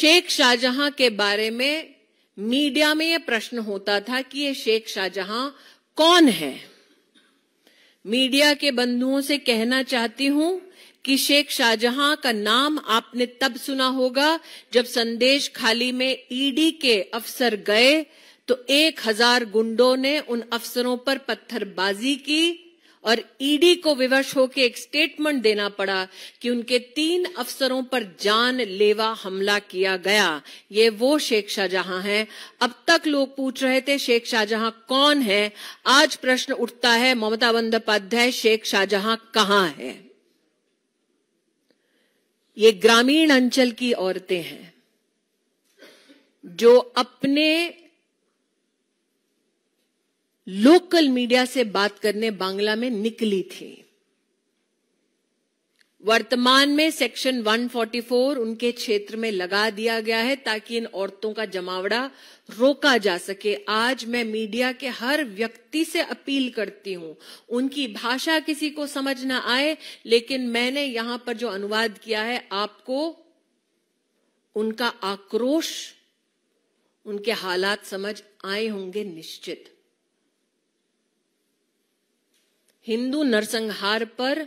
शेख शाहजहां के बारे में मीडिया में यह प्रश्न होता था कि ये शेख शाहजहां कौन है मीडिया के बंधुओं से कहना चाहती हूं कि शेख शाहजहां का नाम आपने तब सुना होगा जब संदेश खाली में ईडी के अफसर गए तो एक हजार गुंडों ने उन अफसरों पर पत्थरबाजी की और ईडी e को विवश होकर एक स्टेटमेंट देना पड़ा कि उनके तीन अफसरों पर जानलेवा हमला किया गया ये वो शेख शाहजहां है अब तक लोग पूछ रहे थे शेख शाहजहां कौन है आज प्रश्न उठता है ममता बंदोपाध्याय शेख शाहजहां कहां है ये ग्रामीण अंचल की औरतें हैं जो अपने लोकल मीडिया से बात करने बांग्ला में निकली थी वर्तमान में सेक्शन 144 उनके क्षेत्र में लगा दिया गया है ताकि इन औरतों का जमावड़ा रोका जा सके आज मैं मीडिया के हर व्यक्ति से अपील करती हूं उनकी भाषा किसी को समझ ना आए लेकिन मैंने यहां पर जो अनुवाद किया है आपको उनका आक्रोश उनके हालात समझ आए होंगे निश्चित हिंदू नरसंहार पर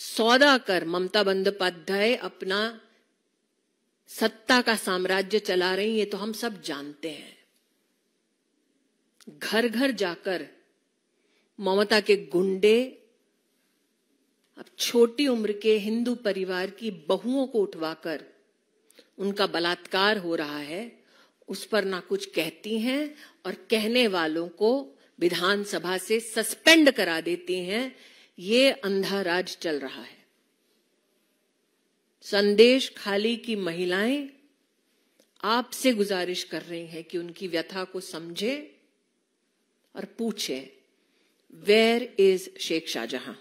सौदा कर ममता बंदोपाध्याय अपना सत्ता का साम्राज्य चला रही है तो हम सब जानते हैं घर घर जाकर ममता के गुंडे अब छोटी उम्र के हिंदू परिवार की बहुओं को उठवाकर उनका बलात्कार हो रहा है उस पर ना कुछ कहती हैं और कहने वालों को विधानसभा से सस्पेंड करा देते हैं ये अंधा राज चल रहा है संदेश खाली की महिलाएं आपसे गुजारिश कर रही हैं कि उनकी व्यथा को समझे और पूछे वेयर इज शेख शाहजहां